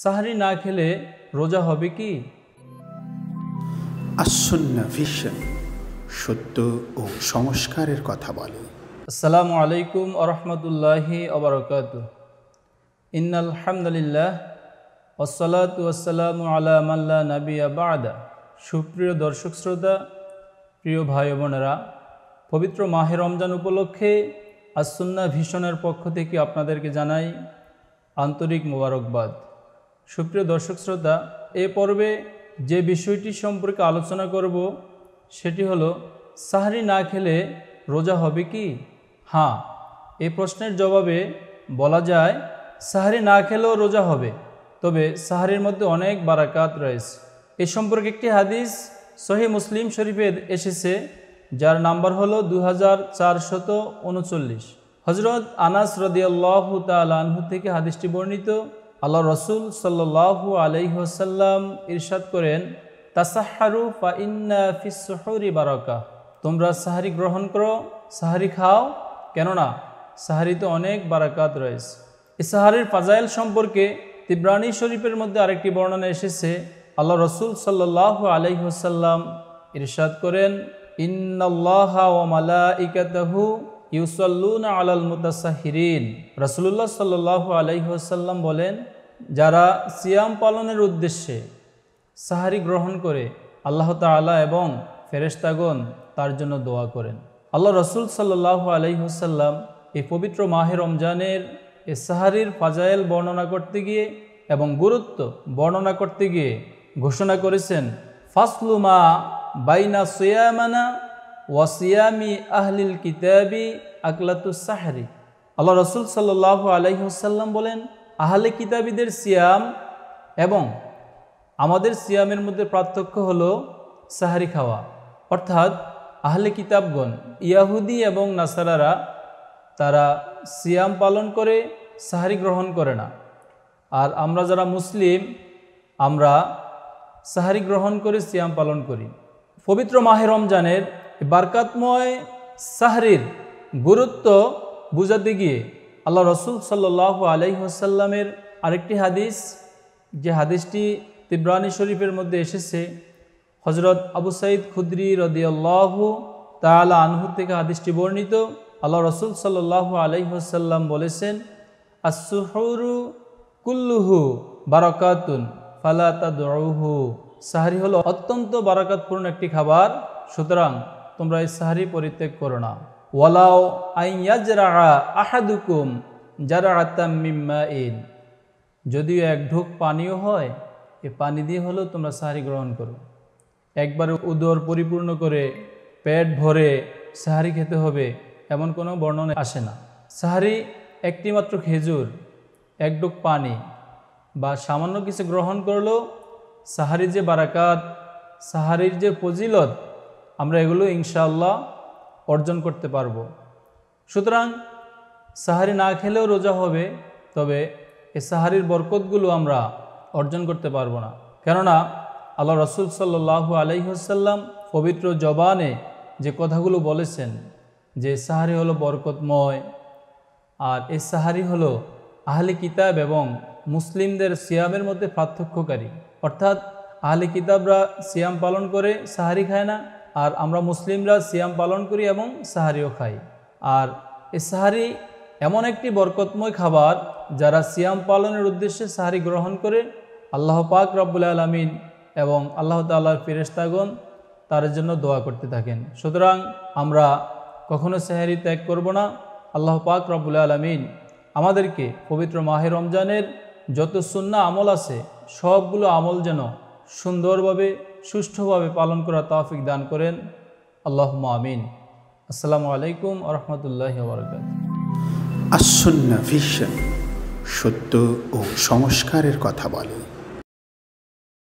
সাহারি না খেলে রোজা হবে কি আসন্না সত্য ও সংস্কারের কথা বলে আসসালামু আলাইকুম আরহামদুল্লাহি আবরকাত ইন্নাল হামদুলিল্লাহ ওসলাত আসসালাম আলা মাল্লা নাবিয়া বাদা সুপ্রিয় দর্শক শ্রোতা প্রিয় ভাই বোনেরা পবিত্র মাহে রমজান উপলক্ষে আসন্না ভীষণের পক্ষ থেকে আপনাদেরকে জানাই আন্তরিক মোবারকবাদ সুপ্রিয় দর্শক শ্রোতা এ পর্বে যে বিষয়টি সম্পর্কে আলোচনা করব সেটি হলো সাহারি না খেলে রোজা হবে কি হ্যাঁ এই প্রশ্নের জবাবে বলা যায় সাহারি না খেলেও রোজা হবে তবে সাহারির মধ্যে অনেক বারাকাত রয়েছে এ সম্পর্কে একটি হাদিস সহি মুসলিম শরীফের এসেছে যার নাম্বার হলো দু হাজার চারশত উনচল্লিশ হজরত আনাস রদিয়াল্লাহ তালাহু থেকে হাদিসটি বর্ণিত আল্লাহ রসুল সাল্লু আলহ্লাম ইরশাদ করেন তাসাহারু ফা ইন্না ফিসহরি বারাকা তোমরা সাহারি গ্রহণ করো সাহারি খাও কেননা সাহারিতে অনেক বারাকাত রয়েছে এই সাহারির ফাজাইল সম্পর্কে তিব্রানী শরীফের মধ্যে আরেকটি বর্ণনা এসেছে আল্লাহ রসুল সাল্লাহ আলহ্লাম ইরশাদ করেন ইন্নআল্লাহু ইউসল্লুন আলাল মুতাসাহিরিন রসুল্লাহ সাল্লাহ আলহ্লাম বলেন যারা সিয়াম পালনের উদ্দেশ্যে সাহারি গ্রহণ করে আল্লাহ তালা এবং ফেরেস্তাগণ তার জন্য দোয়া করেন আল্লাহ রসুল সাল্লাহ আলহিহসাল্লাম এই পবিত্র মাহের রমজানের এ সাহারির ফাজায়েল বর্ণনা করতে গিয়ে এবং গুরুত্ব বর্ণনা করতে গিয়ে ঘোষণা করেছেন ফাসলুমা বাইনা সোয়ামানা ওয়াসিয়ামি আহলিল কিতাবি আকলাতু সাহারি আল্লাহ রসুল সাল্লাহ আলহিহসাল্লাম বলেন আহলে কিতাবীদের সিয়াম এবং আমাদের সিয়ামের মধ্যে পার্থক্য হল সাহারি খাওয়া অর্থাৎ আহলে কিতাবগণ ইয়াহুদি এবং নাসারারা তারা সিয়াম পালন করে সাহারি গ্রহণ করে না আর আমরা যারা মুসলিম আমরা সাহারি গ্রহণ করে সিয়াম পালন করি পবিত্র মাহের রমজানের বারকাতময় সাহারির গুরুত্ব বুঝাতে গিয়ে আল্লাহ রসুল সাল্লাহ আলাইহসাল্লামের আরেকটি হাদিস যে হাদিসটি তিব্রানী শরীফের মধ্যে এসেছে হজরত আবু সাইদ খুদ্রি রদিয়াল্লাহ তালা আনহু থেকে হাদিসটি বর্ণিত আল্লাহ রসুল সাল্লাহ আলাইহসাল্লাম বলেছেন আসুহরু কুল্লুহু বারাকাতুন ফালা সাহারি হলো অত্যন্ত বারাকাতপূর্ণ একটি খাবার সুতরাং তোমরা এই সাহারি পরিত্যাগ করো না ওয়ালাও আইয়াজরা আহাদুকুম যারা যদিও এক ঢোক পানিও হয় এ পানি দিয়ে হলেও তোমরা সাহারি গ্রহণ করো একবার উদর পরিপূর্ণ করে পেট ভরে সাহারি খেতে হবে এমন কোনো বর্ণনা আসে না সাহারি একটিমাত্র খেজুর এক পানি বা সামান্য কিছু গ্রহণ করলেও সাহারির যে বারাকাত সাহারির যে ফজিলত আমরা এগুলো ইনশাআল্লাহ অর্জন করতে পারবো সুতরাং সাহারি না খেলেও রোজা হবে তবে এ সাহারির বরকতগুলো আমরা অর্জন করতে পারবো না কেননা আল্লাহ রসুল সাল্লাহ আলহিহসাল্লাম পবিত্র জবানে যে কথাগুলো বলেছেন যে সাহারি হলো বরকতময় আর এ সাহারি হলো আহলে কিতাব এবং মুসলিমদের সিয়ামের মধ্যে পার্থক্যকারী অর্থাৎ আহলে কিতাবরা সিয়াম পালন করে সাহারি খায় না আর আমরা মুসলিমরা সিয়াম পালন করি এবং সাহারিও খাই আর এ সাহারি এমন একটি বরকতময় খাবার যারা সিয়াম পালনের উদ্দেশ্যে সাহারি গ্রহণ করে আল্লাহ পাক রব্বুল আলমিন এবং আল্লাহ তাল্লাহর ফিরেস্তাগণ তার জন্য দোয়া করতে থাকেন সুতরাং আমরা কখনো সাহারি ত্যাগ করব না আল্লাহ পাক রব্বুল আলমিন আমাদেরকে পবিত্র মাহের রমজানের যত সুন্না আমল আছে সবগুলো আমল যেন সুন্দরভাবে সুষ্ঠুভাবে পালন করার তৌফিক দান করেন আল্লাহ আমিন আসসালামু আলাইকুম আরহামতুল্লাহ বরকাত ভিশন সত্য ও সংস্কারের কথা বলে